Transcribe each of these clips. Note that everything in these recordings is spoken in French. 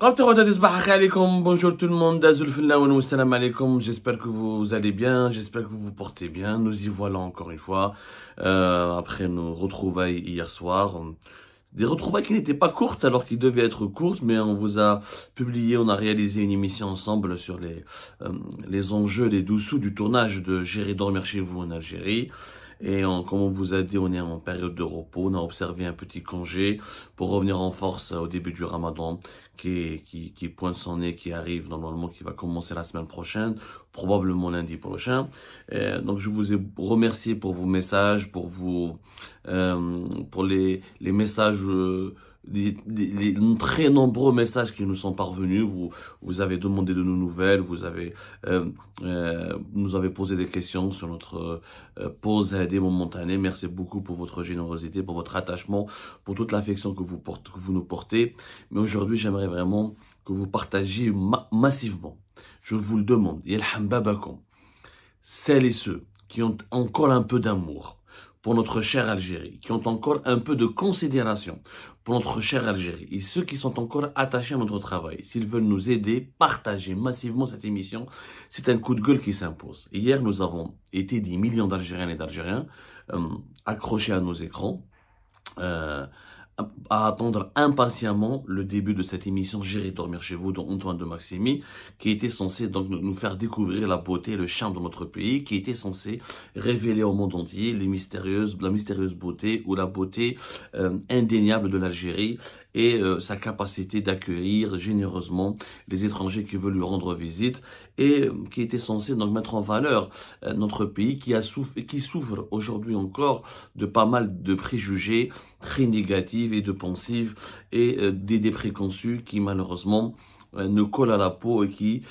Bonjour tout le monde, j'espère que vous allez bien, j'espère que vous vous portez bien, nous y voilà encore une fois, euh, après nos retrouvailles hier soir, des retrouvailles qui n'étaient pas courtes alors qu'ils devaient être courtes, mais on vous a publié, on a réalisé une émission ensemble sur les, euh, les enjeux, les dessous du tournage de Gérer dormir chez vous en Algérie, et comme on vous a dit, on est en période de repos. On a observé un petit congé pour revenir en force au début du ramadan qui, qui, qui pointe son nez, qui arrive normalement, qui va commencer la semaine prochaine, probablement lundi prochain. donc je vous ai remercié pour vos messages, pour, vous, euh, pour les, les messages... Euh, les, très nombreux messages qui nous sont parvenus. Vous, vous avez demandé de nos nouvelles, vous avez, euh, euh nous avez posé des questions sur notre euh, pause à momentanée. Merci beaucoup pour votre générosité, pour votre attachement, pour toute l'affection que vous, que vous nous portez. Mais aujourd'hui, j'aimerais vraiment que vous partagiez massivement. Je vous le demande. Yelham babakon Celles et ceux qui ont encore un peu d'amour, pour notre chère Algérie, qui ont encore un peu de considération pour notre chère Algérie et ceux qui sont encore attachés à notre travail. S'ils veulent nous aider, partager massivement cette émission. C'est un coup de gueule qui s'impose. Hier, nous avons été des millions d'Algériens et d'Algériens euh, accrochés à nos écrans. Euh, à attendre impatiemment le début de cette émission J'irai dormir chez vous dont Antoine de Maximi qui était censé donc nous faire découvrir la beauté et le charme de notre pays qui était censé révéler au monde entier les mystérieuses la mystérieuse beauté ou la beauté euh, indéniable de l'Algérie et euh, sa capacité d'accueillir généreusement les étrangers qui veulent lui rendre visite et euh, qui était censé donc mettre en valeur euh, notre pays qui, a qui souffre aujourd'hui encore de pas mal de préjugés très négatifs et de pensives et des préconçus qui malheureusement nous collent à la peau et qui...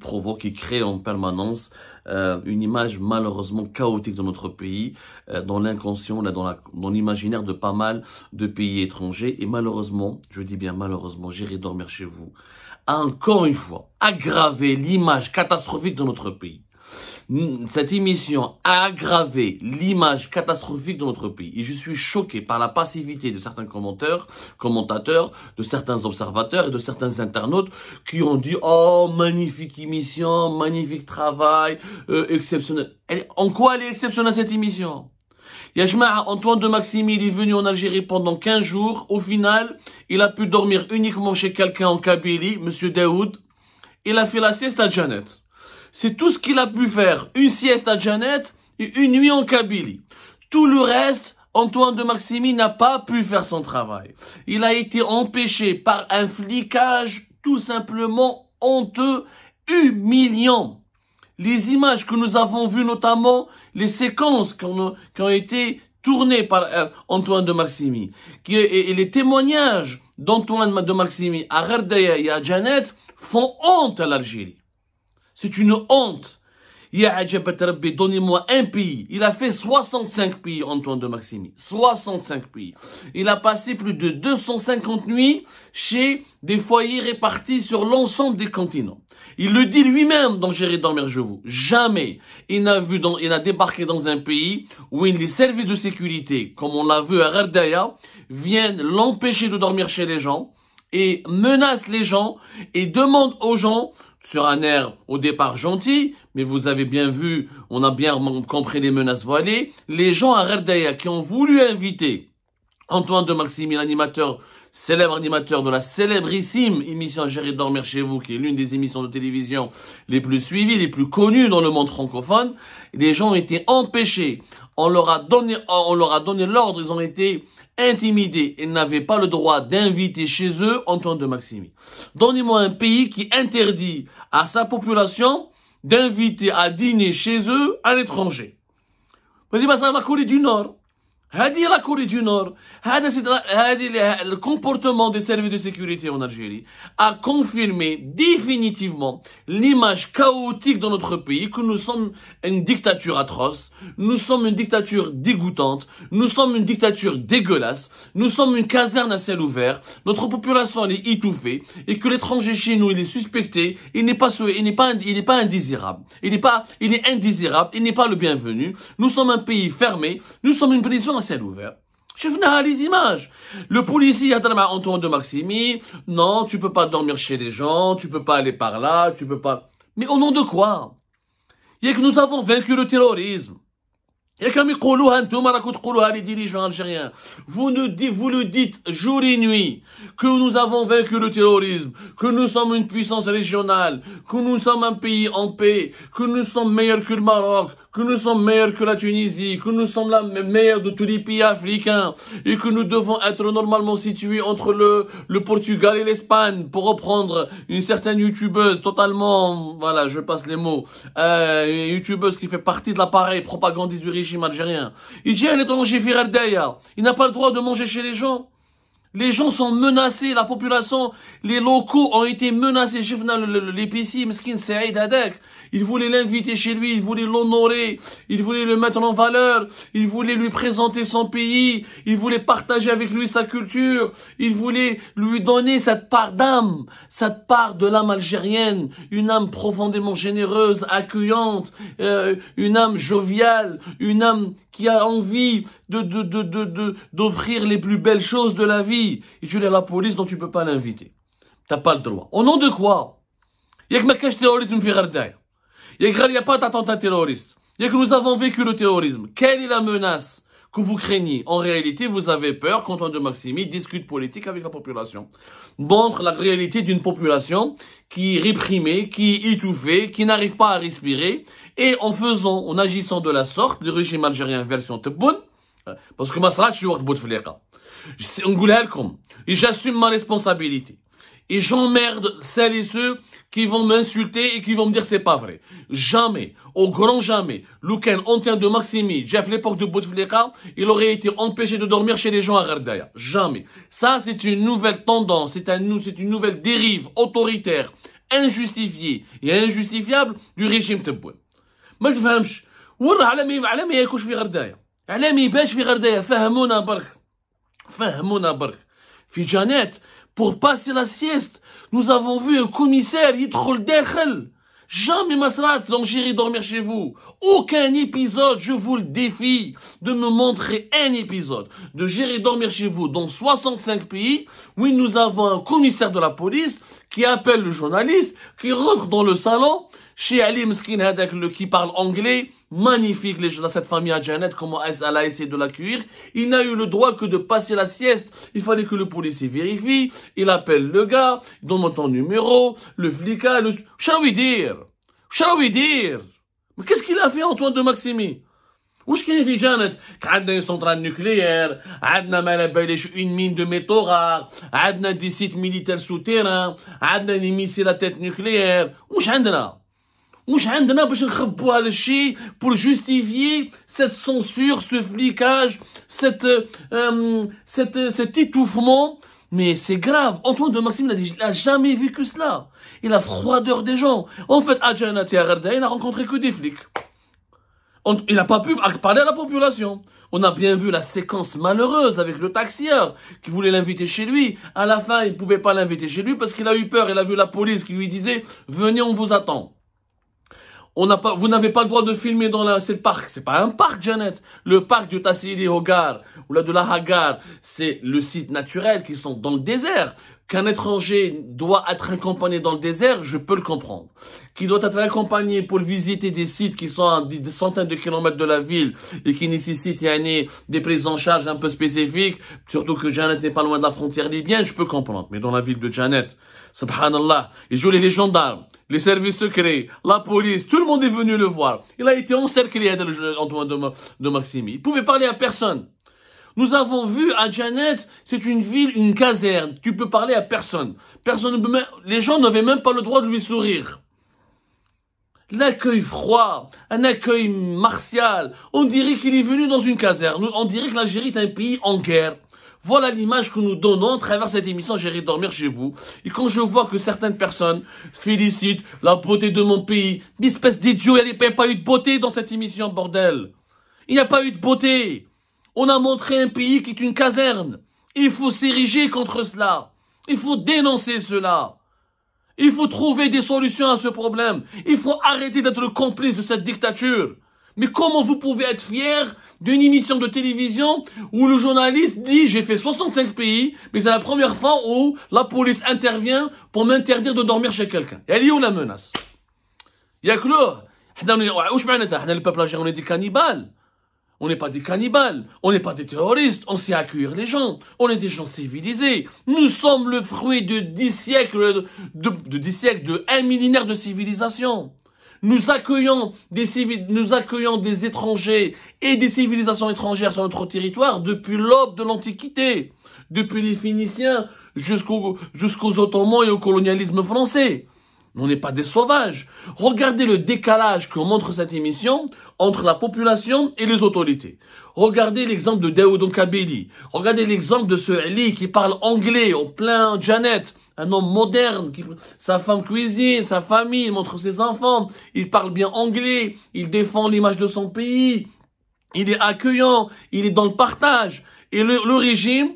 provoquent, qui, qui, en permanence euh, une image malheureusement chaotique de notre pays, euh, dans l'inconscient, dans l'imaginaire de pas mal de pays étrangers. Et malheureusement, je dis bien malheureusement, j'irai dormir chez vous, encore une fois aggraver l'image catastrophique de notre pays. Hmm, cette émission a aggravé l'image catastrophique de notre pays. Et je suis choqué par la passivité de certains commentateurs, commentateurs, de certains observateurs et de certains internautes qui ont dit « Oh, magnifique émission, magnifique travail, euh, exceptionnel. » En quoi elle est exceptionnelle cette émission Yashmar Antoine de Maximi, est venu en Algérie pendant 15 jours. Au final, il a pu dormir uniquement chez quelqu'un en Kabylie, Monsieur Daoud. Il a fait la sieste à Janet c'est tout ce qu'il a pu faire. Une sieste à Janet et une nuit en Kabylie. Tout le reste, Antoine de Maximi n'a pas pu faire son travail. Il a été empêché par un flicage tout simplement honteux, humiliant. Les images que nous avons vues, notamment les séquences qui ont, été tournées par euh, Antoine de Maximi, et, les témoignages d'Antoine de Maximi à Gherdeya et à Janet font honte à l'Algérie. C'est une honte. donnez-moi un pays. Il a fait 65 pays, Antoine de Maximi. 65 pays. Il a passé plus de 250 nuits chez des foyers répartis sur l'ensemble des continents. Il le dit lui-même dans J'irai dormir je vous. Jamais il n'a vu dans, il a débarqué dans un pays où les services de sécurité, comme on l'a vu à Rardaya, viennent l'empêcher de dormir chez les gens et menacent les gens et demandent aux gens sur un air au départ gentil, mais vous avez bien vu, on a bien compris les menaces voilées, les gens à Rerdaya qui ont voulu inviter Antoine de Maxime, l'animateur, célèbre animateur de la célébrissime émission J'irai dormir chez vous, qui est l'une des émissions de télévision les plus suivies, les plus connues dans le monde francophone, les gens ont été empêchés. On leur a donné, on leur a donné l'ordre, ils ont été intimidés et n'avaient pas le droit d'inviter chez eux Antoine de Maximi. Donnez-moi un pays qui interdit à sa population d'inviter à dîner chez eux à l'étranger. Vous ça du Nord. Hadi la Corée du Nord, le le comportement des services de sécurité en Algérie a confirmé définitivement l'image chaotique dans notre pays que nous sommes une dictature atroce, nous sommes une dictature dégoûtante, nous sommes une dictature dégueulasse, nous sommes une caserne à ciel ouvert, notre population est étouffée et que l'étranger chez nous il est suspecté, il n'est pas il n'est pas il n'est pas indésirable, il n'est pas il est indésirable, il n'est pas le bienvenu. Nous sommes un pays fermé, nous sommes une prison ouvert. je ouvert. à les images. Le policier à Antoine de Maximi, non, tu peux pas dormir chez les gens, tu peux pas aller par là, tu peux pas. Mais au nom de quoi Il y a que nous avons vaincu le terrorisme. Il y a comme les dirigeants algériens. Vous, nous dites, vous le dites jour et nuit que nous avons vaincu le terrorisme, que nous sommes une puissance régionale, que nous sommes un pays en paix, que nous sommes meilleurs que le Maroc, que nous sommes meilleurs que la Tunisie, que nous sommes la meilleure de tous les pays africains et que nous devons être normalement situés entre le, Portugal et l'Espagne pour reprendre une certaine youtubeuse totalement, voilà, je passe les mots, euh, une youtubeuse qui fait partie de l'appareil propagandiste du régime algérien. Il dit, viral d'ailleurs, Il n'a pas le droit de manger chez les gens. Les gens sont menacés, la population, les locaux ont été menacés. J'ai vu l'épicier, mesquines, il voulait l'inviter chez lui, il voulait l'honorer, il voulait le mettre en valeur, il voulait lui présenter son pays, il voulait partager avec lui sa culture, il voulait lui donner cette part d'âme, cette part de l'âme algérienne, une âme profondément généreuse, accueillante, euh, une âme joviale, une âme qui a envie de d'offrir de, de, les plus belles choses de la vie. Et tu l'as la police, dont tu peux pas l'inviter. T'as pas le droit. Au nom de quoi Il y a que ma cache terrorisme fait il n'y a pas d'attentat terroriste. Il y a que nous avons vécu le terrorisme. Quelle est la menace que vous craignez En réalité, vous avez peur quand on de Maximi discute politique avec la population. Montre la réalité d'une population qui est réprimée, qui est étouffée, qui n'arrive pas à respirer. Et en faisant, en agissant de la sorte, le régime algérien version Tebboune, euh, parce que Masrach, je suis J'assume ma responsabilité. Et j'emmerde celles et ceux qui vont m'insulter et qui vont me dire c'est pas vrai. Jamais, au grand jamais, Luken, Antin de Maximi, Jeff l'époque de Bouteflika, il aurait été empêché de dormir chez les gens à Gardaya. Jamais. Ça, c'est une nouvelle tendance, c'est c'est une nouvelle dérive autoritaire, injustifiée et injustifiable du régime Tebboune. Mais تفهمش على pour passer la sieste nous avons vu un commissaire, jamais m'a Jamais Masrat, j'irai dormir chez vous. Aucun épisode, je vous le défie, de me montrer un épisode de j'irai dormir chez vous dans 65 pays. où nous avons un commissaire de la police qui appelle le journaliste, qui rentre dans le salon chez Ali le qui parle anglais, magnifique les, gens dans cette famille à Janet, comment elle a essayé de cuire Il n'a eu le droit que de passer la sieste. Il fallait que le policier vérifie. Il appelle le gars, il donne ton numéro, le flicat, le... Shall we dire? dire? Mais qu'est-ce qu'il a fait Antoine de Maximi? واش une nucléaire nucléaire, عندنا a une mine de métaux rares, باليش des sites sites militaires souterrains, a à tête nucléaire. Où est-ce qu'il y a pour justifier pour justifier cette censure ce flicage cette euh, euh cette euh, cet étouffement mais c'est grave Antoine de Maxime n'a dit il a jamais vécu cela Et la froideur des gens en fait Adjana Tiagarda il n'a rencontré que des flics il n'a pas pu parler à la population. On a bien vu la séquence malheureuse avec le taxieur qui voulait l'inviter chez lui. À la fin, il ne pouvait pas l'inviter chez lui parce qu'il a eu peur. Il a vu la police qui lui disait « Venez, on vous attend ». On n'a pas, vous n'avez pas le droit de filmer dans la, parc. Ce parc. C'est pas un parc, Janet. Le parc du Tassili Hogar ou là de la Hagar, c'est le site naturel qui sont dans le désert. Qu'un étranger doit être accompagné dans le désert, je peux le comprendre. Qui doit être accompagné pour visiter des sites qui sont à des centaines de kilomètres de la ville et qui nécessitent des prises en charge un peu spécifiques, surtout que Janet n'est pas loin de la frontière libyenne, je peux comprendre. Mais dans la ville de Janet, subhanallah, ils jouent les gendarmes les services secrets, la police, tout le monde est venu le voir. Il a été encerclé Antoine de, de Maximi. Il pouvait parler à personne. Nous avons vu à Janet, c'est une ville, une caserne. Tu peux parler à personne. Personne les gens n'avaient même pas le droit de lui sourire. L'accueil froid, un accueil martial. On dirait qu'il est venu dans une caserne. On dirait que l'Algérie est un pays en guerre. Voilà l'image que nous donnons à travers cette émission J'irai dormir chez vous. Et quand je vois que certaines personnes félicitent la beauté de mon pays, l'espèce d'idiot, il n'y a pas eu de beauté dans cette émission, bordel. Il n'y a pas eu de beauté. On a montré un pays qui est une caserne. Il faut s'ériger contre cela. Il faut dénoncer cela. Il faut trouver des solutions à ce problème. Il faut arrêter d'être le complice de cette dictature. Mais comment vous pouvez être fier d'une émission de télévision où le journaliste dit j'ai fait 65 pays, mais c'est la première fois où la police intervient pour m'interdire de dormir chez quelqu'un. Elle est où la menace Il y a que là. on est des cannibales. On n'est pas des cannibales, on n'est pas des terroristes, on sait accueillir les gens, on est des gens civilisés. Nous sommes le fruit de dix siècles, de, de dix siècles, de un millénaire de civilisation nous accueillons des nous accueillons des étrangers et des civilisations étrangères sur notre territoire depuis l'aube de l'Antiquité, depuis les Phéniciens jusqu'aux jusqu'aux Ottomans et au colonialisme français. On n'est pas des sauvages. Regardez le décalage que montre cette émission entre la population et les autorités. Regardez l'exemple de Daoudon Kabili. Regardez l'exemple de ce Ali qui parle anglais en plein Janet un homme moderne, qui, sa femme cuisine, sa famille, montre ses enfants, il parle bien anglais, il défend l'image de son pays, il est accueillant, il est dans le partage. Et le, régime,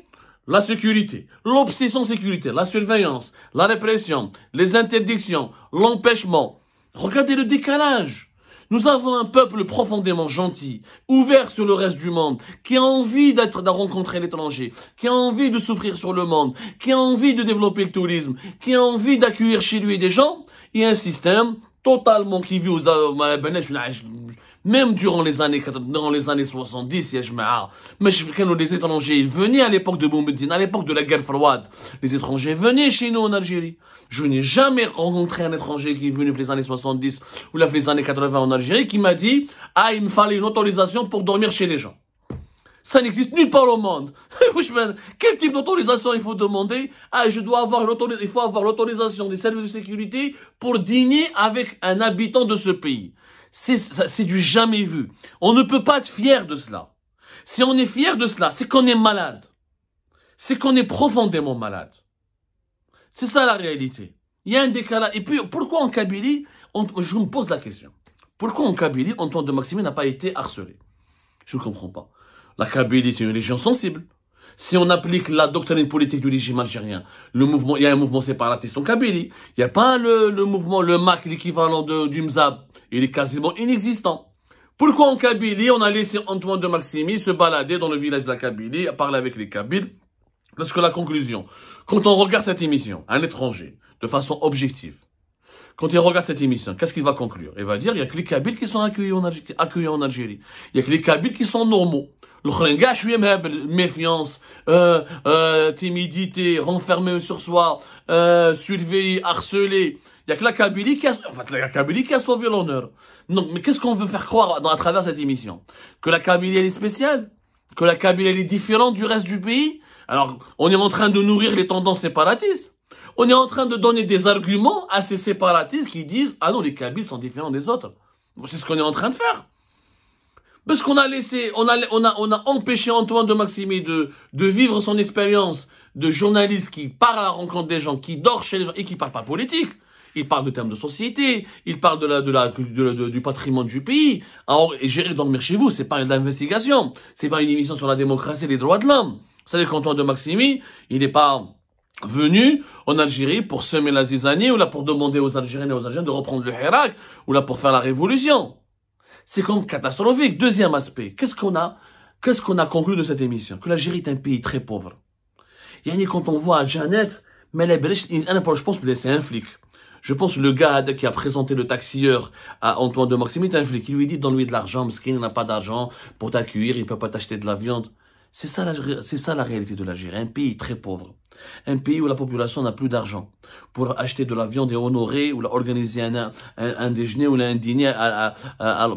la sécurité, l'obsession sécurité, la surveillance, la répression, les interdictions, l'empêchement. Regardez le décalage. Nous avons un peuple profondément gentil, ouvert sur le reste du monde, qui a envie d'être, de rencontrer l'étranger, qui a envie de souffrir sur le monde, qui a envie de développer le tourisme, qui a envie d'accueillir chez lui des gens, et un système totalement qui vit aux même durant les années, dans les années 70, mais les étrangers, ils venaient à l'époque de Boumedine, à l'époque de la guerre froide. Les étrangers venaient chez nous en Algérie. Je n'ai jamais rencontré un étranger qui est venu dans les années 70 ou les années 80 en Algérie qui m'a dit, ah, il me fallait une autorisation pour dormir chez les gens. Ça n'existe nulle part au monde. Quel type d'autorisation il faut demander Ah, je dois avoir il faut avoir l'autorisation des services de sécurité pour dîner avec un habitant de ce pays c'est du jamais vu. On ne peut pas être fier de cela. Si on est fier de cela, c'est qu'on est malade. C'est qu'on est profondément malade. C'est ça la réalité. Il y a un décalage. Et puis, pourquoi en Kabylie, je me pose la question. Pourquoi en Kabylie, Antoine de Maxime n'a pas été harcelé Je ne comprends pas. La Kabylie, c'est une région sensible. Si on applique la doctrine politique du régime algérien, le mouvement, il y a un mouvement séparatiste en Kabylie. Il n'y a pas le, le mouvement, le MAC, l'équivalent du MZAB, il est quasiment inexistant. Pourquoi en Kabylie, on a laissé Antoine de Maximi se balader dans le village de la Kabylie, parler avec les Kabyles Parce que la conclusion, quand on regarde cette émission, un étranger, de façon objective, quand il regarde cette émission, qu'est-ce qu'il va conclure Il va dire, il y a que les Kabyles qui sont accueillis en Algérie. Il n'y a que les Kabyles qui sont normaux. Le suis méfiance, méfiance, euh, euh, timidité, renfermé sur soi, euh, surveillé, harcelé, il n'y a que la Kabylie qui a, en fait, la Kabylie qui a sauvé l'honneur. Non, mais qu'est-ce qu'on veut faire croire dans, à travers cette émission Que la Kabylie, elle est spéciale Que la Kabylie, elle est différente du reste du pays Alors, on est en train de nourrir les tendances séparatistes. On est en train de donner des arguments à ces séparatistes qui disent « Ah non, les Kabyles sont différents des autres. » C'est ce qu'on est en train de faire. Parce qu'on a laissé, on a, on a, on a empêché Antoine de Maxime de, de vivre son expérience de journaliste qui parle à la rencontre des gens, qui dort chez les gens et qui parle pas politique il parle de termes de société, il parle de la, de la, du patrimoine du pays. Alors, et gérer dormir chez vous, c'est pas une investigation. c'est pas une émission sur la démocratie et les droits de l'homme. Vous savez qu'Antoine de Maximi, il n'est pas venu en Algérie pour semer la zizanie ou là pour demander aux Algériens et aux Algériennes de reprendre le Hirak ou là pour faire la révolution. C'est comme catastrophique. Deuxième aspect, qu'est-ce qu'on a Qu'est-ce qu'on a conclu de cette émission Que l'Algérie est un pays très pauvre. Yani quand on voit Janet, mais les je pense que c'est un flic. Je pense le gars qui a présenté le taxieur à Antoine de Maxime qui lui dit donne-lui de l'argent, parce qu'il n'a pas d'argent pour t'accueillir, il ne peut pas t'acheter de la viande. C'est ça, c'est ça la réalité de l'Algérie, un pays très pauvre. Un pays où la population n'a plus d'argent pour acheter de la viande et honorer ou organiser un, un, déjeuner ou un dîner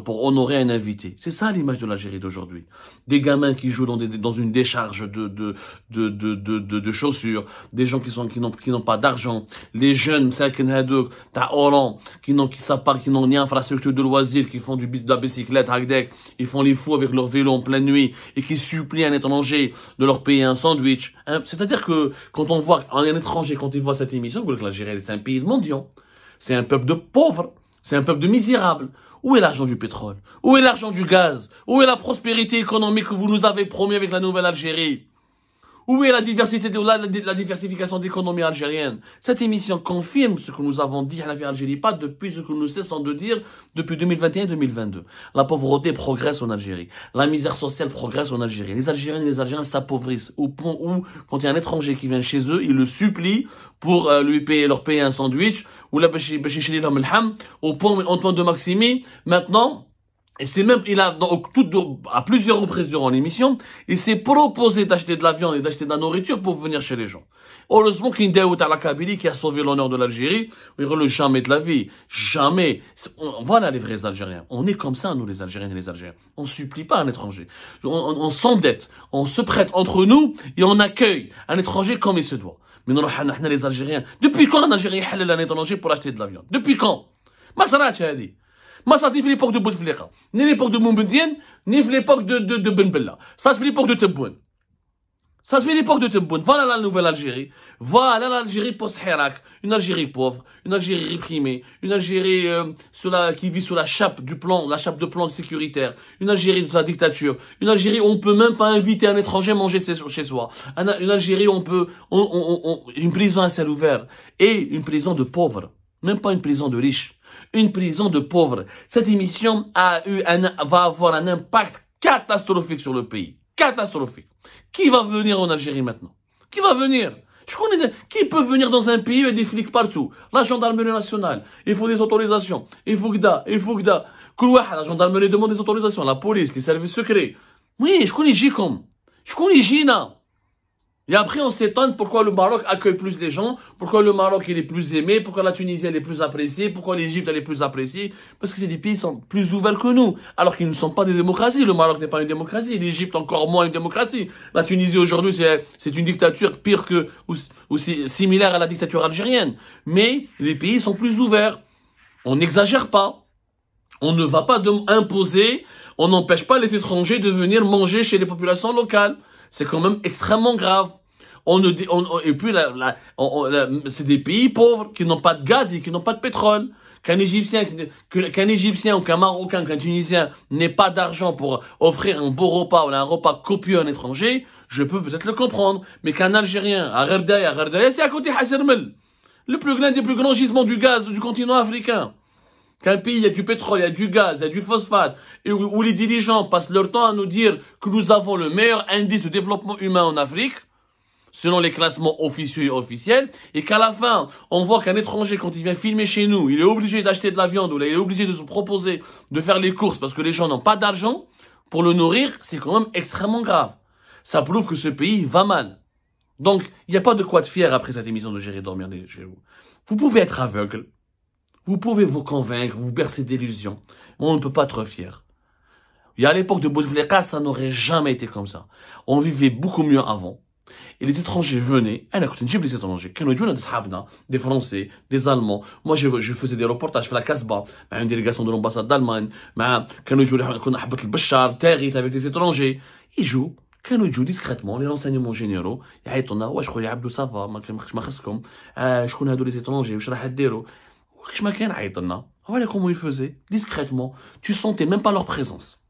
pour honorer un invité. C'est ça l'image de l'Algérie d'aujourd'hui. Des gamins qui jouent dans, une décharge de, de, chaussures, des gens qui qui n'ont pas d'argent, les jeunes, qui n'ont qui savent pas, qui n'ont ni infrastructure de loisirs, qui font du, de la bicyclette, ils font les fous avec leur vélo en pleine nuit et qui supplient un étranger de leur payer un sandwich. Hein, c'est-à-dire que quand on voit un étranger, quand il voit cette émission, que l'Algérie, est un pays de mendiants. C'est un peuple de pauvres. C'est un peuple de misérables. Où est l'argent du pétrole Où est l'argent du gaz Où est la prospérité économique que vous nous avez promis avec la nouvelle Algérie où est la diversité, de, la, diversification d'économie algérienne Cette émission confirme ce que nous avons dit à la vie Algérie, pas depuis ce que nous cessons de dire depuis 2021 et 2022. La pauvreté progresse en Algérie. La misère sociale progresse en Algérie. Les Algériens et les Algériens s'appauvrissent au point où, quand il y a un étranger qui vient chez eux, ils le supplient pour euh, lui payer, leur payer un sandwich, ou la au point où Antoine de Maximi, maintenant, et c'est même, il a, dans, tout, à plusieurs reprises durant l'émission, il s'est proposé d'acheter de la viande et d'acheter de la nourriture pour venir chez les gens. Heureusement qu'il y a la Kabylie qui a sauvé l'honneur de l'Algérie. Il le jamais de la vie. Jamais. voilà les vrais Algériens. On est comme ça, nous, les Algériens et les Algériens. On ne supplie pas un étranger. On, s'endette. On se prête entre nous et on accueille un étranger comme il se doit. Mais nous, les Algériens. Depuis quand un Algérien allé un étranger pour acheter de la viande? Depuis quand? as dit. Mais ça ni l'époque de de ni l'époque l'époque de ni ni de de de Benbella ça se l'époque de de de Ça se fait l'époque de Tebboune. Voilà la nouvelle Algérie. Voilà l'Algérie post-Hirak. Une Algérie pauvre, une Algérie réprimée, une Algérie euh, qui vit sous la chape du plan, la chape de plan sécuritaire, une Algérie sous la dictature, une Algérie où on peut même pas inviter un étranger à manger chez soi, une Algérie où on peut, une prison à ciel ouvert et une prison de pauvres, même pas une prison de riches une prison de pauvres. Cette émission a eu un, va avoir un impact catastrophique sur le pays. Catastrophique. Qui va venir en Algérie maintenant Qui va venir je connais qui peut venir dans un pays où il y a des flics partout. La gendarmerie nationale, il faut des autorisations. Il faut que da, il faut que da. la gendarmerie demande des autorisations. La police, les services secrets. Oui, je connais Jicom. Je connais Gina. Et après, on s'étonne pourquoi le Maroc accueille plus les gens, pourquoi le Maroc est est plus aimé, pourquoi la Tunisie est est plus appréciée, pourquoi l'Égypte est est plus appréciée, parce que ces pays sont plus ouverts que nous, alors qu'ils ne sont pas des démocraties. Le Maroc n'est pas une démocratie, l'Égypte encore moins une démocratie. La Tunisie aujourd'hui c'est une dictature pire que ou, aussi similaire à la dictature algérienne. Mais les pays sont plus ouverts. On n'exagère pas. On ne va pas imposer. On n'empêche pas les étrangers de venir manger chez les populations locales c'est quand même extrêmement grave. On, on, et puis, c'est des pays pauvres qui n'ont pas de gaz et qui n'ont pas de pétrole. Qu'un Égyptien, qu'un Égyptien ou qu'un Marocain, qu'un Tunisien n'ait pas d'argent pour offrir un beau repas ou un repas copieux à un étranger, je peux peut-être le comprendre. Mais qu'un Algérien, à à c'est à côté Hassermel, le plus grand des plus grands gisements du gaz du continent africain qu'un pays, il y a du pétrole, il y a du gaz, il y a du phosphate, et où, les dirigeants passent leur temps à nous dire que nous avons le meilleur indice de développement humain en Afrique, selon les classements officieux et officiels, et qu'à la fin, on voit qu'un étranger, quand il vient filmer chez nous, il est obligé d'acheter de la viande, ou il est obligé de se proposer de faire les courses parce que les gens n'ont pas d'argent pour le nourrir, c'est quand même extrêmement grave. Ça prouve que ce pays va mal. Donc, il n'y a pas de quoi être fier après cette émission de Gérer Dormir chez vous. Vous pouvez être aveugle, vous pouvez vous convaincre, vous bercer d'illusions, mais on ne peut pas être fier. Et à l'époque de Bouteflika, ça n'aurait jamais été comme ça. On vivait beaucoup mieux avant. Et les étrangers venaient, on a des étrangers, des Français, des Allemands. Moi, je, faisais des reportages, sur la Casbah, une délégation de l'ambassade d'Allemagne, avec des étrangers. Ils jouent. les renseignements généraux, لي رونسينيمون جينيرو يعيطوا لنا واش خويا عبدو سافا ما خصكم آه شكون هادو لي je واش راح ديروا Rishmaken voilà comment ils faisaient, discrètement. Tu sentais même pas leur présence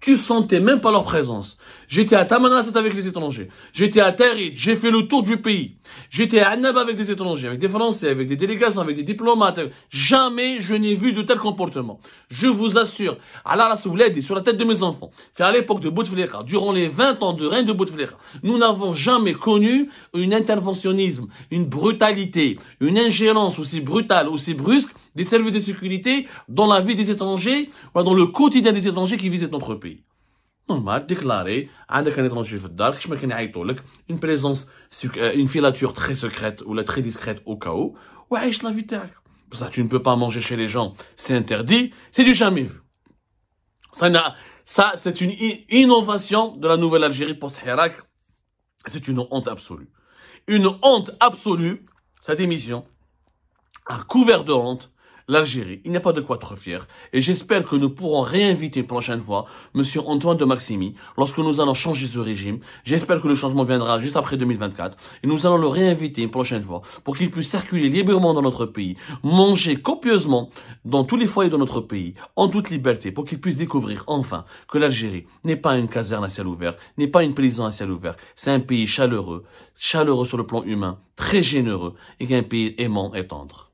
tu sentais même pas leur présence. J'étais à Tamanrasset avec les étrangers. J'étais à Tahrir, j'ai fait le tour du pays. J'étais à Annab avec des étrangers, avec des Français, avec des délégations, avec des diplomates. Jamais je n'ai vu de tel comportement. Je vous assure, Allah vous est sur la tête de mes enfants. Car à l'époque de Bouteflika, durant les 20 ans de règne de Bouteflika, nous n'avons jamais connu un interventionnisme, une brutalité, une ingérence aussi brutale, aussi brusque des services de sécurité dans la vie des étrangers, dans le quotidien des étrangers qui visitent notre pays. Normal, déclaré, une présence, euh, une filature très secrète ou très discrète au cas où, la ça, tu ne peux pas manger chez les gens, c'est interdit, c'est du jamais vu. Ça, ça c'est une innovation de la Nouvelle-Algérie post-Hirak, c'est une honte absolue. Une honte absolue, cette émission, un couvert de honte l'Algérie. Il n'y a pas de quoi être fier. Et j'espère que nous pourrons réinviter une prochaine fois Monsieur Antoine de Maximi lorsque nous allons changer ce régime. J'espère que le changement viendra juste après 2024. Et nous allons le réinviter une prochaine fois pour qu'il puisse circuler librement dans notre pays, manger copieusement dans tous les foyers de notre pays, en toute liberté, pour qu'il puisse découvrir enfin que l'Algérie n'est pas une caserne à ciel ouvert, n'est pas une prison à ciel ouvert. C'est un pays chaleureux, chaleureux sur le plan humain, très généreux et qu'un pays aimant et tendre.